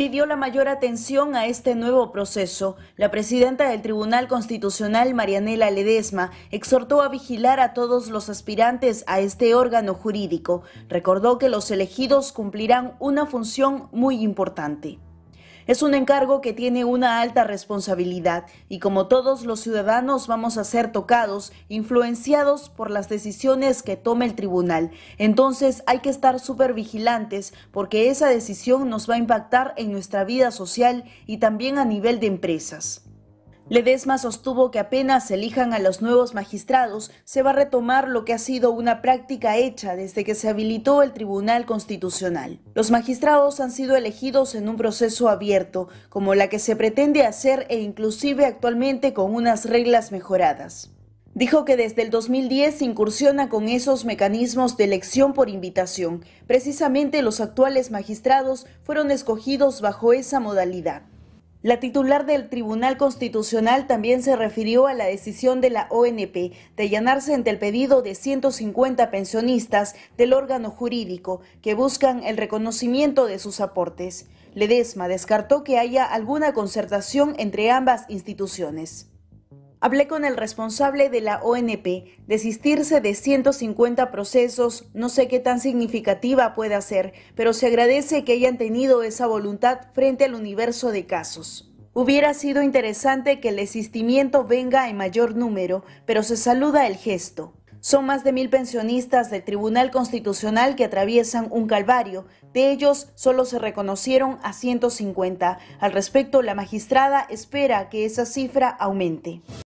pidió la mayor atención a este nuevo proceso. La presidenta del Tribunal Constitucional, Marianela Ledesma, exhortó a vigilar a todos los aspirantes a este órgano jurídico. Recordó que los elegidos cumplirán una función muy importante. Es un encargo que tiene una alta responsabilidad y como todos los ciudadanos vamos a ser tocados, influenciados por las decisiones que tome el tribunal. Entonces hay que estar súper vigilantes porque esa decisión nos va a impactar en nuestra vida social y también a nivel de empresas. Ledesma sostuvo que apenas elijan a los nuevos magistrados, se va a retomar lo que ha sido una práctica hecha desde que se habilitó el Tribunal Constitucional. Los magistrados han sido elegidos en un proceso abierto, como la que se pretende hacer e inclusive actualmente con unas reglas mejoradas. Dijo que desde el 2010 incursiona con esos mecanismos de elección por invitación. Precisamente los actuales magistrados fueron escogidos bajo esa modalidad. La titular del Tribunal Constitucional también se refirió a la decisión de la ONP de allanarse ante el pedido de 150 pensionistas del órgano jurídico que buscan el reconocimiento de sus aportes. Ledesma descartó que haya alguna concertación entre ambas instituciones. Hablé con el responsable de la ONP. Desistirse de 150 procesos, no sé qué tan significativa pueda ser, pero se agradece que hayan tenido esa voluntad frente al universo de casos. Hubiera sido interesante que el desistimiento venga en mayor número, pero se saluda el gesto. Son más de mil pensionistas del Tribunal Constitucional que atraviesan un calvario. De ellos, solo se reconocieron a 150. Al respecto, la magistrada espera que esa cifra aumente.